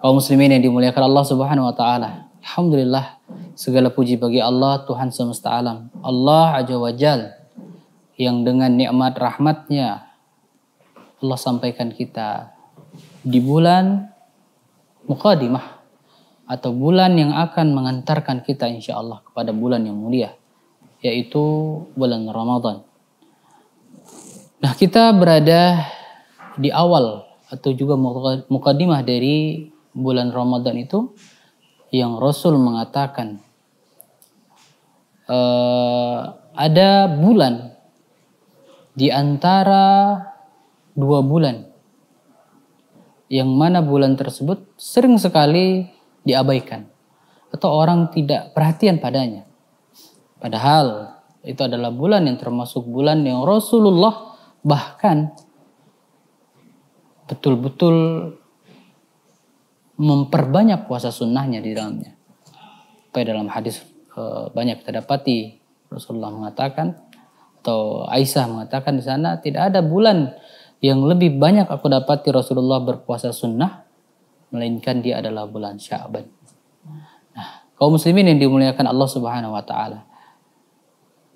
kaum muslimin yang dimuliakan Allah Subhanahu wa taala. Alhamdulillah segala puji bagi Allah Tuhan semesta alam. Allah aja wajal yang dengan nikmat rahmatnya Allah sampaikan kita di bulan Muqaddimah atau bulan yang akan mengantarkan kita insya Allah kepada bulan yang mulia yaitu bulan Ramadan. Nah kita berada di awal atau juga mukadimah dari bulan Ramadan itu yang Rasul mengatakan uh, ada bulan di antara dua bulan yang mana bulan tersebut sering sekali diabaikan atau orang tidak perhatian padanya. Padahal itu adalah bulan yang termasuk bulan yang Rasulullah bahkan betul-betul memperbanyak puasa sunnahnya di dalamnya. Kayak dalam hadis eh, banyak kita dapati Rasulullah mengatakan atau Aisyah mengatakan di sana tidak ada bulan yang lebih banyak aku dapati Rasulullah berpuasa sunnah melainkan dia adalah bulan Syaban. Nah, kaum muslimin yang dimuliakan Allah Subhanahu wa taala.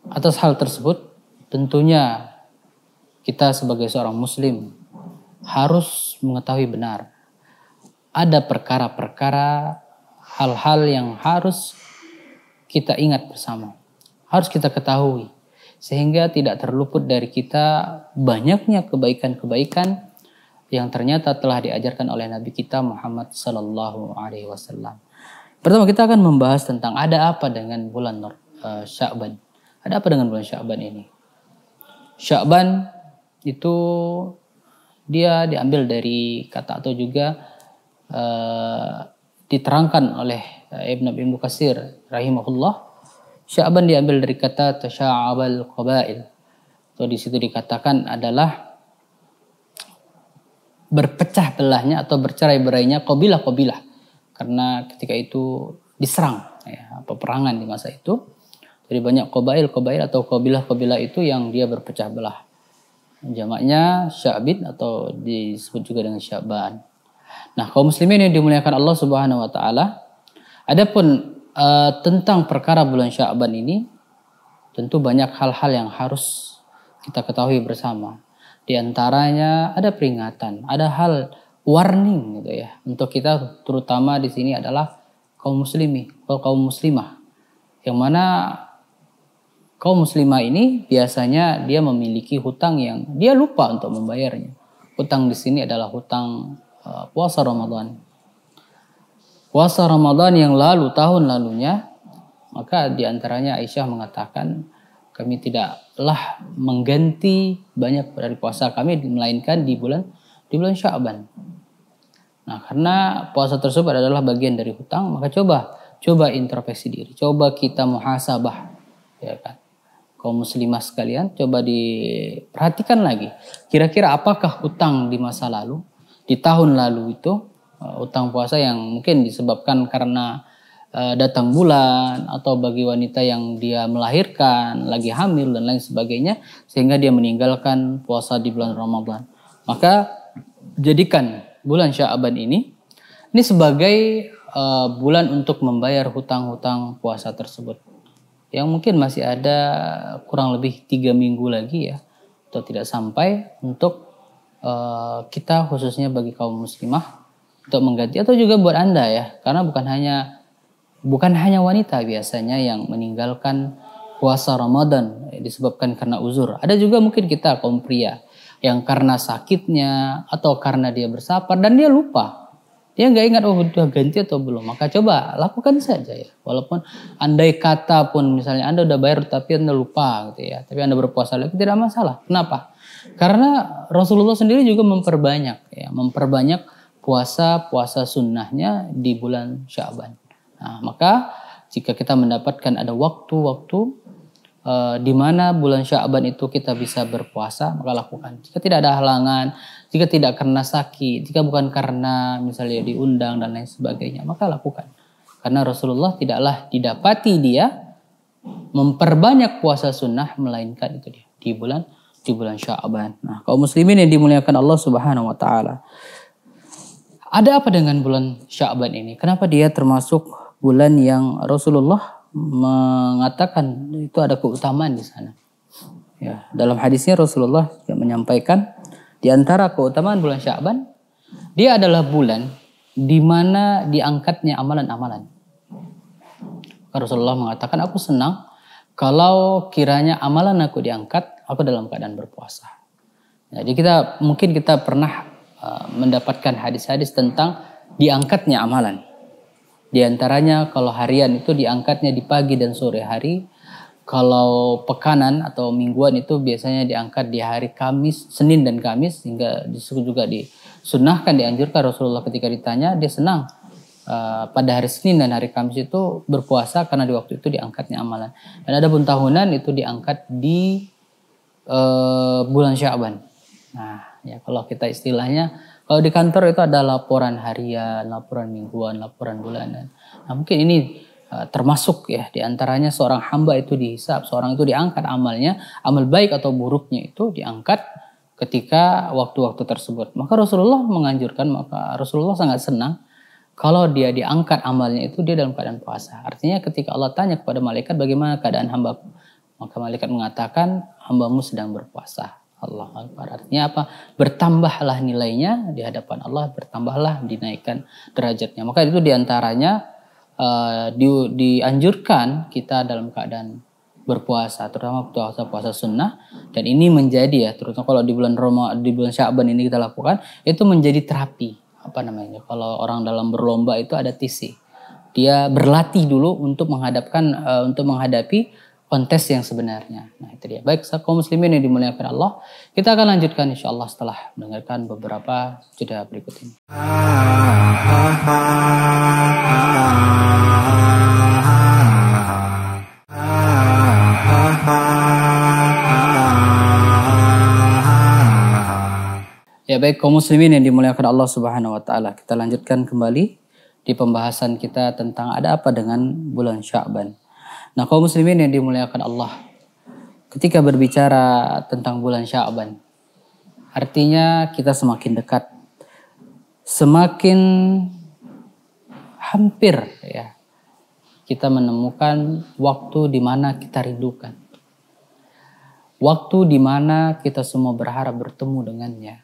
Atas hal tersebut tentunya kita sebagai seorang muslim harus mengetahui benar ada perkara-perkara hal-hal yang harus kita ingat bersama, harus kita ketahui sehingga tidak terluput dari kita banyaknya kebaikan-kebaikan yang ternyata telah diajarkan oleh Nabi kita Muhammad Sallallahu Alaihi Wasallam. Pertama kita akan membahas tentang ada apa dengan bulan uh, eh, Sya'ban. Ada apa dengan bulan Sya'ban ini? Sya'ban itu dia diambil dari kata atau juga Eh, diterangkan oleh eh, Ibn Abi Mukasir rahimahullah Syaban diambil dari kata tasya'abal qabail. Atau di situ dikatakan adalah berpecah belahnya atau bercerai-berainya kobilah kobilah karena ketika itu diserang ya, peperangan di masa itu. Jadi banyak kobail kobail atau kobilah kobilah itu yang dia berpecah belah. Jamaknya Syabid atau disebut juga dengan Syaban. Nah, kaum muslimin yang dimuliakan Allah Subhanahu wa taala, adapun uh, tentang perkara bulan Sya'ban ini tentu banyak hal-hal yang harus kita ketahui bersama. Di antaranya ada peringatan, ada hal warning gitu ya. Untuk kita terutama di sini adalah kaum muslimi, kaum muslimah. Yang mana kaum muslimah ini biasanya dia memiliki hutang yang dia lupa untuk membayarnya. Hutang di sini adalah hutang Eh, puasa Ramadan. Puasa Ramadan yang lalu tahun lalunya maka diantaranya Aisyah mengatakan kami tidaklah mengganti banyak dari puasa kami melainkan di bulan di bulan Sya'ban. Nah, karena puasa tersebut adalah bagian dari hutang, maka coba coba introspeksi diri, coba kita muhasabah, ya kan? Kaum muslimah sekalian, coba diperhatikan lagi. Kira-kira apakah hutang di masa lalu di tahun lalu itu uh, utang puasa yang mungkin disebabkan karena uh, datang bulan atau bagi wanita yang dia melahirkan, lagi hamil dan lain sebagainya sehingga dia meninggalkan puasa di bulan Ramadan. Maka jadikan bulan Sya'ban ini ini sebagai uh, bulan untuk membayar hutang-hutang puasa tersebut. Yang mungkin masih ada kurang lebih tiga minggu lagi ya atau tidak sampai untuk Eh, kita khususnya bagi kaum muslimah untuk mengganti atau juga buat anda ya karena bukan hanya bukan hanya wanita biasanya yang meninggalkan puasa Ramadan eh, disebabkan karena uzur. Ada juga mungkin kita kaum pria yang karena sakitnya atau karena dia bersabar dan dia lupa. Dia nggak ingat oh udah ganti atau belum. Maka coba lakukan saja ya. Walaupun andai kata pun misalnya Anda udah bayar tapi Anda lupa gitu ya. Tapi Anda berpuasa lagi tidak masalah. Kenapa? Karena Rasulullah sendiri juga memperbanyak ya, memperbanyak puasa-puasa sunnahnya di bulan Syaban. Nah, maka jika kita mendapatkan ada waktu-waktu e, di mana bulan Syaban itu kita bisa berpuasa, maka lakukan. Jika tidak ada halangan, jika tidak karena sakit, jika bukan karena misalnya diundang dan lain sebagainya, maka lakukan. Karena Rasulullah tidaklah didapati dia memperbanyak puasa sunnah, melainkan itu dia di bulan di bulan Sya'ban. Nah, kaum muslimin yang dimuliakan Allah Subhanahu wa taala. Ada apa dengan bulan Sya'ban ini? Kenapa dia termasuk bulan yang Rasulullah mengatakan itu ada keutamaan di sana? Ya, dalam hadisnya Rasulullah juga menyampaikan di antara keutamaan bulan Sya'ban, dia adalah bulan di mana diangkatnya amalan-amalan. Rasulullah mengatakan, aku senang kalau kiranya amalan aku diangkat aku dalam keadaan berpuasa. Jadi kita mungkin kita pernah e, mendapatkan hadis-hadis tentang diangkatnya amalan. Di antaranya kalau harian itu diangkatnya di pagi dan sore hari, kalau pekanan atau mingguan itu biasanya diangkat di hari Kamis, Senin dan Kamis hingga juga disunahkan dianjurkan Rasulullah ketika ditanya dia senang Uh, pada hari Senin dan hari Kamis itu berpuasa karena di waktu itu diangkatnya amalan. Dan ada pun tahunan itu diangkat di eh, bulan Syaban. Nah, ya kalau kita istilahnya kalau di kantor itu ada laporan harian, laporan mingguan, laporan bulanan. Nah, mungkin ini eh, termasuk ya diantaranya seorang hamba itu dihisap, seorang itu diangkat amalnya, amal baik atau buruknya itu diangkat ketika waktu-waktu tersebut. Maka Rasulullah menganjurkan, maka Rasulullah sangat senang kalau dia diangkat amalnya itu dia dalam keadaan puasa. Artinya ketika Allah tanya kepada malaikat bagaimana keadaan hamba maka malaikat mengatakan hambamu sedang berpuasa. Allah Akbar. Artinya apa? Bertambahlah nilainya di hadapan Allah, bertambahlah dinaikkan derajatnya. Maka itu diantaranya uh, di, dianjurkan kita dalam keadaan berpuasa, terutama puasa puasa sunnah. Dan ini menjadi ya, terutama kalau di bulan Roma, di bulan Syaban ini kita lakukan, itu menjadi terapi apa namanya? Kalau orang dalam berlomba itu ada tisi. Dia berlatih dulu untuk menghadapkan, uh, untuk menghadapi kontes yang sebenarnya. Nah itu dia. Baik, kaum muslimin yang dimuliakan Allah, kita akan lanjutkan insya Allah setelah mendengarkan beberapa jeda berikut ini. Ya baik kaum muslimin yang dimuliakan Allah Subhanahu wa taala. Kita lanjutkan kembali di pembahasan kita tentang ada apa dengan bulan Sya'ban. Nah kaum muslimin yang dimuliakan Allah, ketika berbicara tentang bulan Syaban, artinya kita semakin dekat, semakin hampir ya kita menemukan waktu di mana kita rindukan. Waktu di mana kita semua berharap bertemu dengannya.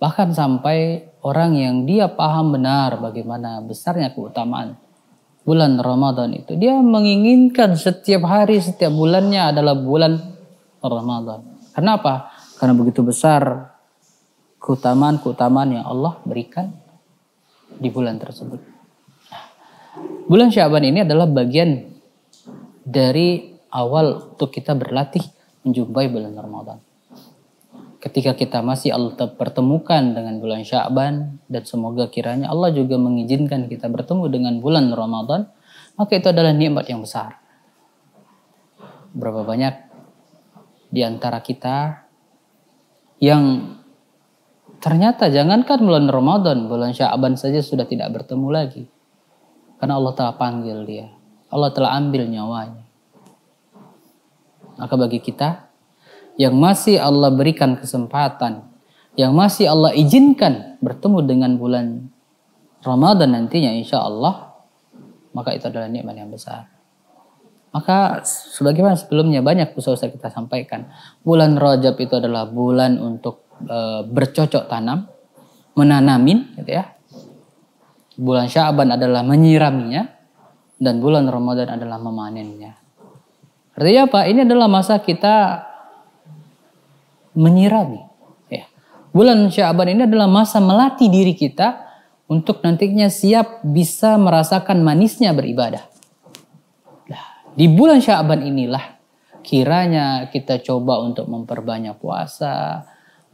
Bahkan sampai orang yang dia paham benar bagaimana besarnya keutamaan bulan Ramadan itu. Dia menginginkan setiap hari, setiap bulannya adalah bulan Ramadan. Kenapa? Karena begitu besar keutamaan-keutamaan yang Allah berikan di bulan tersebut. Bulan Syaban ini adalah bagian dari awal untuk kita berlatih menjumpai bulan Ramadan ketika kita masih Allah pertemukan dengan bulan Sya'ban dan semoga kiranya Allah juga mengizinkan kita bertemu dengan bulan Ramadan, maka itu adalah nikmat yang besar. Berapa banyak di antara kita yang ternyata jangankan bulan Ramadan, bulan Sya'ban saja sudah tidak bertemu lagi. Karena Allah telah panggil dia. Allah telah ambil nyawanya. Maka bagi kita yang masih Allah berikan kesempatan, yang masih Allah izinkan bertemu dengan bulan Ramadan nantinya insya Allah, maka itu adalah nikmat yang besar. Maka sebagaimana sebelumnya banyak usaha-usaha kita sampaikan, bulan Rajab itu adalah bulan untuk e, bercocok tanam, menanamin gitu ya. Bulan Syaban adalah menyiraminya dan bulan Ramadan adalah memanennya. Artinya apa? Ini adalah masa kita menyirami. Ya. Bulan Syaban ini adalah masa melatih diri kita untuk nantinya siap bisa merasakan manisnya beribadah. Nah, di bulan Syaban inilah kiranya kita coba untuk memperbanyak puasa,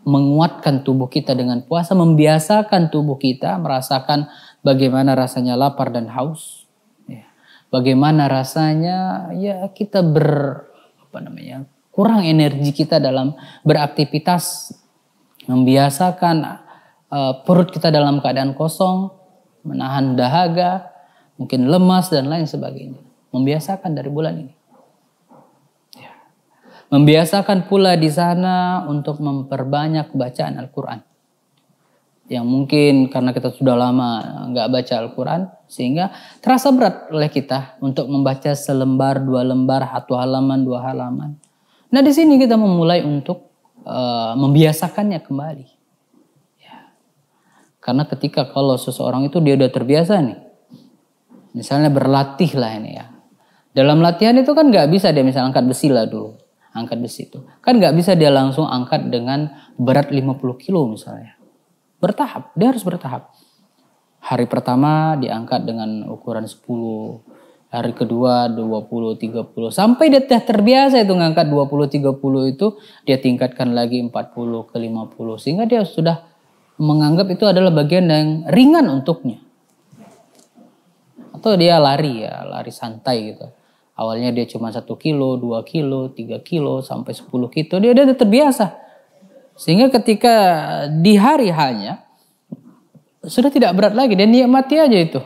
menguatkan tubuh kita dengan puasa, membiasakan tubuh kita merasakan bagaimana rasanya lapar dan haus. Ya. Bagaimana rasanya ya kita ber apa namanya kurang energi kita dalam beraktivitas, membiasakan uh, perut kita dalam keadaan kosong, menahan dahaga, mungkin lemas dan lain sebagainya. Membiasakan dari bulan ini. Ya. Membiasakan pula di sana untuk memperbanyak bacaan Al-Quran. Yang mungkin karena kita sudah lama nggak baca Al-Quran, sehingga terasa berat oleh kita untuk membaca selembar, dua lembar, satu halaman, dua halaman. Nah di sini kita memulai untuk uh, membiasakannya kembali. Ya. Karena ketika kalau seseorang itu dia udah terbiasa nih, misalnya berlatih lah ini ya. Dalam latihan itu kan nggak bisa dia misalnya angkat besi lah dulu, angkat besi itu. Kan nggak bisa dia langsung angkat dengan berat 50 kilo misalnya. Bertahap, dia harus bertahap. Hari pertama diangkat dengan ukuran 10, hari kedua 20 30 sampai dia terbiasa itu ngangkat 20 30 itu dia tingkatkan lagi 40 ke 50 sehingga dia sudah menganggap itu adalah bagian yang ringan untuknya. Atau dia lari ya, lari santai gitu. Awalnya dia cuma 1 kilo, 2 kilo, 3 kilo, sampai 10 kilo. Dia udah terbiasa. Sehingga ketika di hari hanya, sudah tidak berat lagi. Dan nikmati aja itu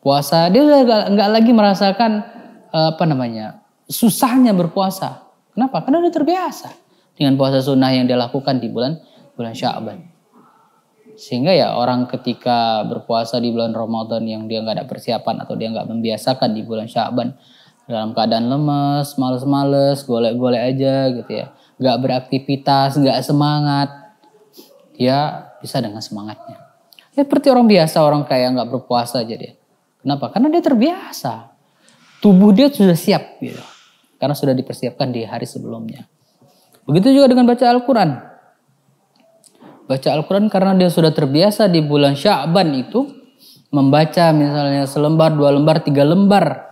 puasa dia udah gak lagi merasakan eh, apa namanya susahnya berpuasa kenapa karena udah terbiasa dengan puasa sunnah yang dia lakukan di bulan bulan Sya'ban sehingga ya orang ketika berpuasa di bulan Ramadan yang dia nggak ada persiapan atau dia nggak membiasakan di bulan Sya'ban dalam keadaan lemes, males-males, golek-golek aja gitu ya. nggak beraktivitas, nggak semangat. Dia bisa dengan semangatnya. Ya seperti orang biasa, orang kaya nggak berpuasa aja dia. Kenapa? Karena dia terbiasa. Tubuh dia sudah siap gitu. Karena sudah dipersiapkan di hari sebelumnya. Begitu juga dengan baca Al-Quran. Baca Al-Quran karena dia sudah terbiasa di bulan Sya'ban itu. Membaca misalnya selembar, dua lembar, tiga lembar.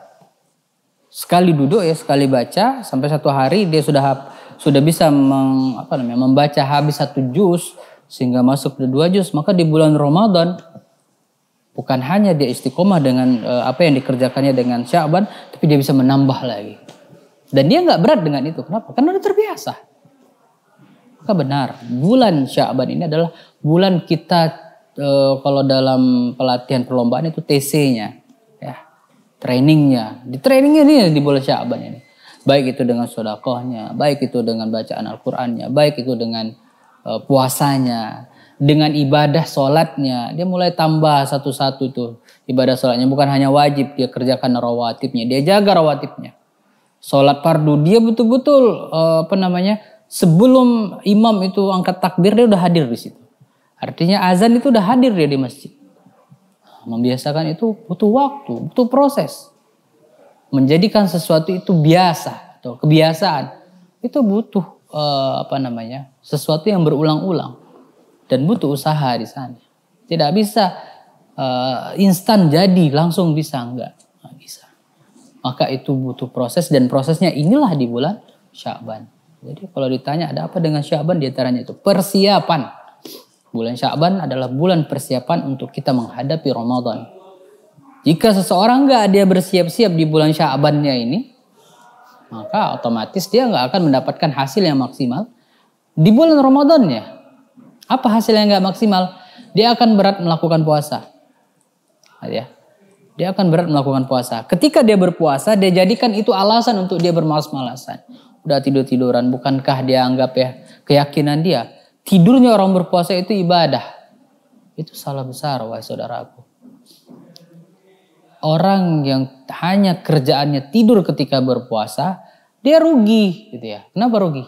Sekali duduk ya, sekali baca. Sampai satu hari dia sudah sudah bisa meng, apa namanya, membaca habis satu juz. Sehingga masuk ke dua juz. Maka di bulan Ramadan bukan hanya dia istiqomah dengan uh, apa yang dikerjakannya dengan Syaban, tapi dia bisa menambah lagi. Dan dia nggak berat dengan itu. Kenapa? Karena udah terbiasa. Maka benar, bulan Syaban ini adalah bulan kita uh, kalau dalam pelatihan perlombaan itu TC-nya, ya, trainingnya. Di trainingnya ini di bulan Syaban ini. Baik itu dengan sodakohnya, baik itu dengan bacaan Al-Qur'annya, baik itu dengan uh, puasanya, dengan ibadah sholatnya. Dia mulai tambah satu-satu tuh ibadah sholatnya. Bukan hanya wajib, dia kerjakan rawatibnya. Dia jaga rawatibnya. Sholat fardu, dia betul-betul eh, apa namanya sebelum imam itu angkat takbir dia udah hadir di situ. Artinya azan itu udah hadir dia di masjid. Membiasakan itu butuh waktu, butuh proses. Menjadikan sesuatu itu biasa atau kebiasaan itu butuh eh, apa namanya sesuatu yang berulang-ulang dan butuh usaha di sana. Tidak bisa uh, instan jadi langsung bisa enggak? Enggak bisa. Maka itu butuh proses dan prosesnya inilah di bulan Sya'ban. Jadi kalau ditanya ada apa dengan Sya'ban di itu persiapan. Bulan Sya'ban adalah bulan persiapan untuk kita menghadapi Ramadan. Jika seseorang nggak dia bersiap-siap di bulan Sya'bannya ini, maka otomatis dia nggak akan mendapatkan hasil yang maksimal di bulan Ramadan ya apa hasilnya nggak maksimal? Dia akan berat melakukan puasa. Ya. Dia akan berat melakukan puasa. Ketika dia berpuasa, dia jadikan itu alasan untuk dia bermalas-malasan. Udah tidur-tiduran, bukankah dia anggap ya keyakinan dia. Tidurnya orang berpuasa itu ibadah. Itu salah besar, wahai saudaraku. Orang yang hanya kerjaannya tidur ketika berpuasa, dia rugi gitu ya. Kenapa rugi?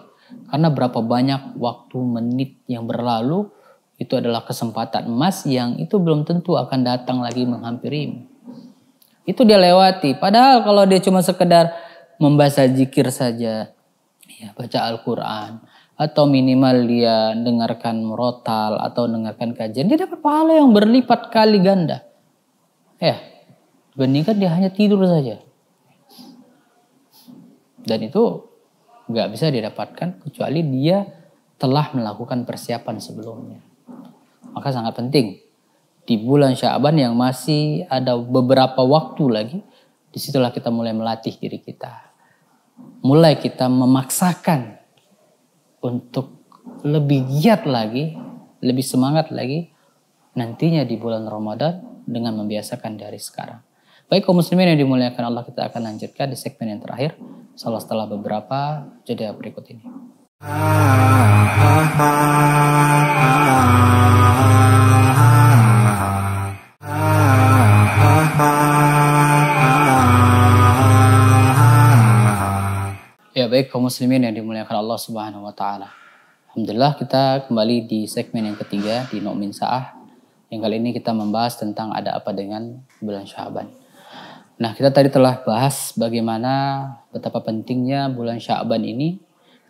Karena berapa banyak waktu menit yang berlalu itu adalah kesempatan emas yang itu belum tentu akan datang lagi menghampiri Itu dia lewati. Padahal kalau dia cuma sekedar membaca jikir saja, ya baca Al-Qur'an atau minimal dia dengarkan merotal atau dengarkan kajian, dia dapat pahala yang berlipat kali ganda. Ya, dibandingkan dia hanya tidur saja. Dan itu nggak bisa didapatkan kecuali dia telah melakukan persiapan sebelumnya. Maka sangat penting di bulan Syaban yang masih ada beberapa waktu lagi, disitulah kita mulai melatih diri kita. Mulai kita memaksakan untuk lebih giat lagi, lebih semangat lagi nantinya di bulan Ramadan dengan membiasakan dari sekarang. Baik kaum muslimin yang dimuliakan Allah kita akan lanjutkan di segmen yang terakhir. Salah setelah beberapa jeda berikut ini. Ya baik kaum muslimin yang dimuliakan Allah Subhanahu wa taala. Alhamdulillah kita kembali di segmen yang ketiga di Nomin Sa'ah. Yang kali ini kita membahas tentang ada apa dengan bulan Syaban. Nah, kita tadi telah bahas bagaimana betapa pentingnya bulan Sya'ban ini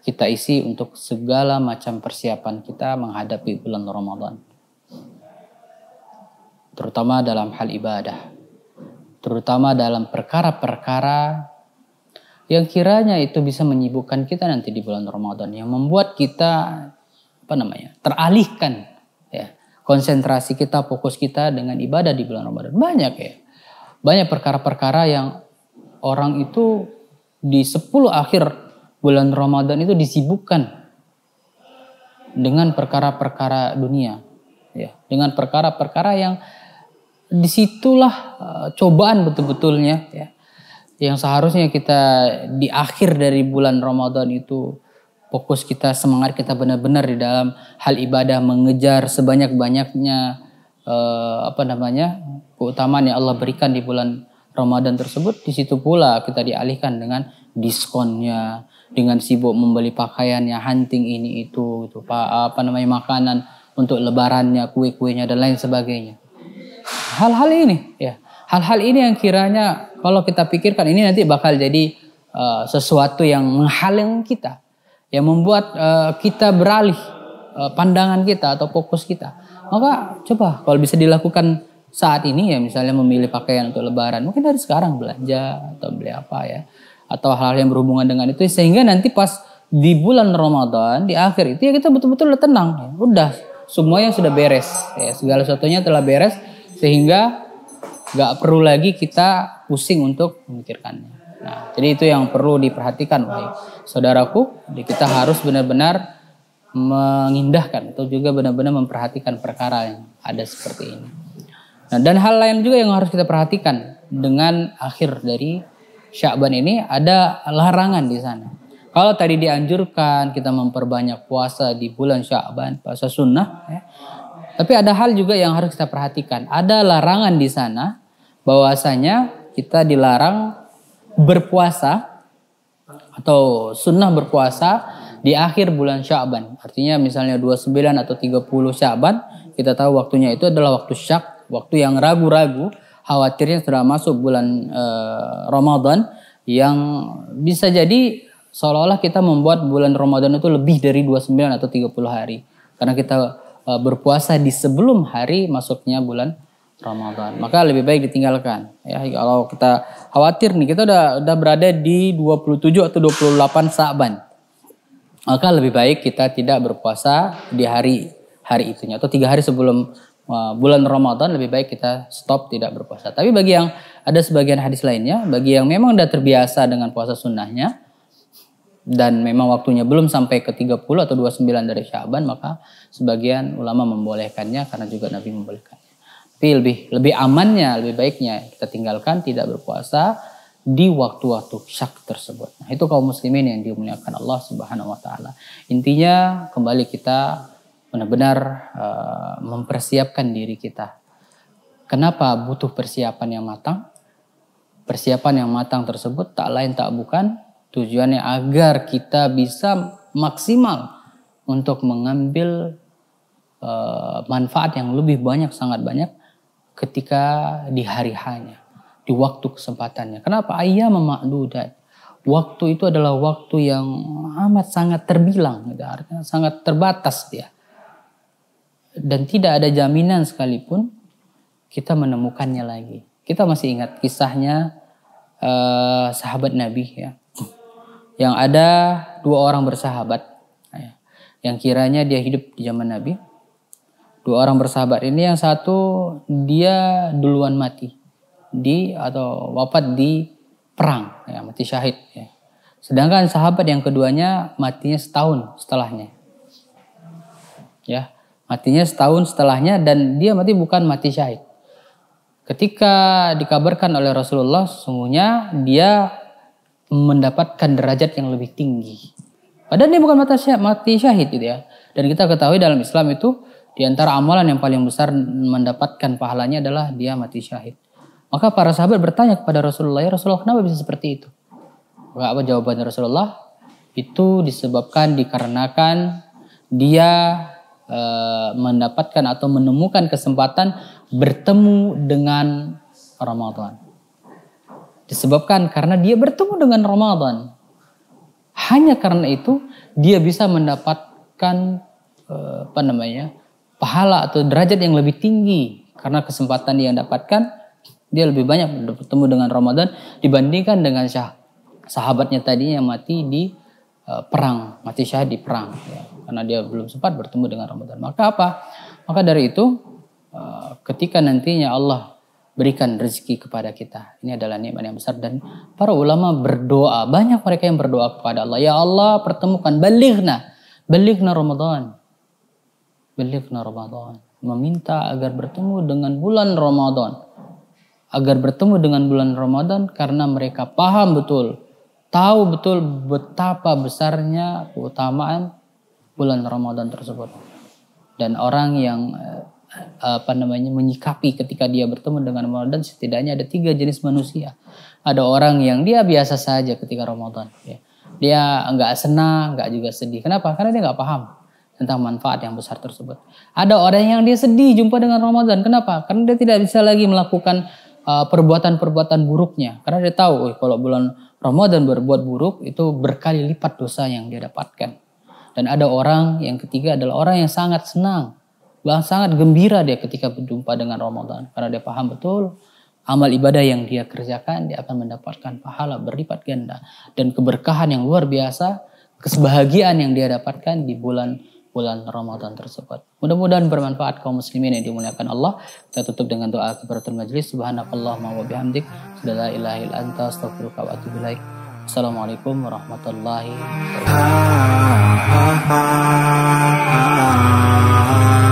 kita isi untuk segala macam persiapan kita menghadapi bulan Ramadan. Terutama dalam hal ibadah. Terutama dalam perkara-perkara yang kiranya itu bisa menyibukkan kita nanti di bulan Ramadan yang membuat kita apa namanya? teralihkan ya konsentrasi kita, fokus kita dengan ibadah di bulan Ramadan. Banyak ya banyak perkara-perkara yang orang itu di 10 akhir bulan Ramadan itu disibukkan dengan perkara-perkara dunia ya dengan perkara-perkara yang disitulah eh, cobaan betul-betulnya ya yang seharusnya kita di akhir dari bulan Ramadan itu fokus kita semangat kita benar-benar di dalam hal ibadah mengejar sebanyak-banyaknya uh, apa namanya keutamaan yang Allah berikan di bulan Ramadan tersebut di situ pula kita dialihkan dengan diskonnya dengan sibuk membeli pakaiannya hunting ini itu itu apa namanya makanan untuk lebarannya kue-kuenya dan lain sebagainya hal-hal ini ya hal-hal ini yang kiranya kalau kita pikirkan ini nanti bakal jadi uh, sesuatu yang menghalang kita yang membuat uh, kita beralih uh, pandangan kita atau fokus kita maka oh, coba kalau bisa dilakukan saat ini ya misalnya memilih pakaian untuk lebaran mungkin dari sekarang belanja atau beli apa ya atau hal-hal yang berhubungan dengan itu sehingga nanti pas di bulan Ramadan di akhir itu ya kita betul-betul udah tenang ya. udah yang sudah beres ya segala sesuatunya telah beres sehingga nggak perlu lagi kita pusing untuk memikirkannya nah jadi itu yang perlu diperhatikan oleh saudaraku jadi kita harus benar-benar mengindahkan atau juga benar-benar memperhatikan perkara yang ada seperti ini. Nah, dan hal lain juga yang harus kita perhatikan dengan akhir dari Syakban ini ada larangan di sana. Kalau tadi dianjurkan kita memperbanyak puasa di bulan Syakban, puasa sunnah, ya. tapi ada hal juga yang harus kita perhatikan. Ada larangan di sana bahwasanya kita dilarang berpuasa atau sunnah berpuasa di akhir bulan Syaban. Artinya misalnya 29 atau 30 Syaban, kita tahu waktunya itu adalah waktu syak, waktu yang ragu-ragu, khawatirnya sudah masuk bulan e, Ramadan yang bisa jadi seolah-olah kita membuat bulan Ramadan itu lebih dari 29 atau 30 hari. Karena kita e, berpuasa di sebelum hari masuknya bulan Ramadan. Maka lebih baik ditinggalkan. Ya, kalau kita khawatir nih kita udah udah berada di 27 atau 28 Sa'ban maka lebih baik kita tidak berpuasa di hari hari itunya atau tiga hari sebelum uh, bulan Ramadan lebih baik kita stop tidak berpuasa. Tapi bagi yang ada sebagian hadis lainnya, bagi yang memang sudah terbiasa dengan puasa sunnahnya dan memang waktunya belum sampai ke 30 atau 29 dari Syaban maka sebagian ulama membolehkannya karena juga Nabi membolehkannya. Tapi lebih lebih amannya, lebih baiknya kita tinggalkan tidak berpuasa di waktu-waktu syak tersebut. Nah, itu kaum muslimin yang dimuliakan Allah Subhanahu wa taala. Intinya kembali kita benar-benar uh, mempersiapkan diri kita. Kenapa butuh persiapan yang matang? Persiapan yang matang tersebut tak lain tak bukan tujuannya agar kita bisa maksimal untuk mengambil uh, manfaat yang lebih banyak sangat banyak ketika di hari hanya di waktu kesempatannya. Kenapa? ayah memakdudat. Waktu itu adalah waktu yang amat sangat terbilang, gitu. artinya sangat terbatas dia. Dan tidak ada jaminan sekalipun kita menemukannya lagi. Kita masih ingat kisahnya eh, sahabat Nabi ya. Yang ada dua orang bersahabat ya. yang kiranya dia hidup di zaman Nabi. Dua orang bersahabat ini yang satu dia duluan mati di atau wafat di perang, ya, mati syahid. Ya. Sedangkan sahabat yang keduanya matinya setahun setelahnya. Ya, matinya setahun setelahnya dan dia mati bukan mati syahid. Ketika dikabarkan oleh Rasulullah, semuanya dia mendapatkan derajat yang lebih tinggi. Padahal dia bukan mati syahid, mati syahid gitu ya. Dan kita ketahui dalam Islam itu di antara amalan yang paling besar mendapatkan pahalanya adalah dia mati syahid. Maka para sahabat bertanya kepada Rasulullah, ya Rasulullah kenapa bisa seperti itu? Maka apa jawaban Rasulullah? Itu disebabkan dikarenakan dia e, mendapatkan atau menemukan kesempatan bertemu dengan Ramadan. Disebabkan karena dia bertemu dengan Ramadan. Hanya karena itu dia bisa mendapatkan e, apa namanya? pahala atau derajat yang lebih tinggi karena kesempatan yang dapatkan dia lebih banyak bertemu dengan Ramadan dibandingkan dengan syah, sahabatnya tadi yang mati di uh, perang, mati syahid di perang. Ya. Karena dia belum sempat bertemu dengan Ramadan. Maka apa? Maka dari itu uh, ketika nantinya Allah berikan rezeki kepada kita. Ini adalah nikmat yang besar dan para ulama berdoa, banyak mereka yang berdoa kepada Allah, ya Allah pertemukan balighna, balighna Ramadan. Balighna Ramadan, meminta agar bertemu dengan bulan Ramadan agar bertemu dengan bulan Ramadan karena mereka paham betul, tahu betul betapa besarnya keutamaan bulan Ramadan tersebut. Dan orang yang eh, apa namanya menyikapi ketika dia bertemu dengan Ramadan setidaknya ada tiga jenis manusia. Ada orang yang dia biasa saja ketika Ramadan. Ya. Dia nggak senang, nggak juga sedih. Kenapa? Karena dia nggak paham tentang manfaat yang besar tersebut. Ada orang yang dia sedih jumpa dengan Ramadan. Kenapa? Karena dia tidak bisa lagi melakukan Eh, perbuatan-perbuatan buruknya karena dia tahu oh, kalau bulan Ramadan berbuat buruk itu berkali lipat dosa yang dia dapatkan. Dan ada orang yang ketiga adalah orang yang sangat senang, bahkan sangat gembira dia ketika berjumpa dengan Ramadan karena dia paham betul amal ibadah yang dia kerjakan dia akan mendapatkan pahala berlipat ganda dan keberkahan yang luar biasa, kesebahagiaan yang dia dapatkan di bulan bulan Ramadan tersebut. Mudah-mudahan bermanfaat kaum muslimin yang dimuliakan Allah. Kita tutup dengan doa kebaratan majlis. Subhanakallahumma wa bihamdik. Sudah la anta wa atubu Assalamualaikum warahmatullahi wabarakatuh. Ah, ah, ah,